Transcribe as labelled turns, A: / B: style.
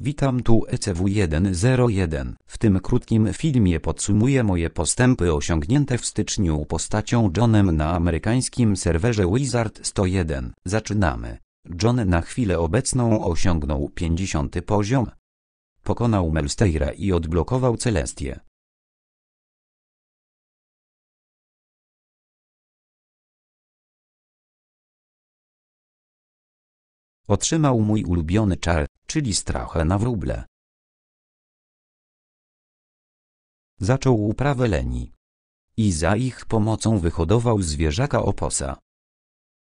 A: Witam tu ECW101. W tym krótkim filmie podsumuję moje postępy osiągnięte w styczniu postacią Johnem na amerykańskim serwerze Wizard 101. Zaczynamy. John na chwilę obecną osiągnął 50 poziom. Pokonał Melsteira i odblokował Celestię.
B: Otrzymał mój ulubiony czar, czyli strachę na wróble. Zaczął uprawę leni. I za ich pomocą wyhodował zwierzaka oposa.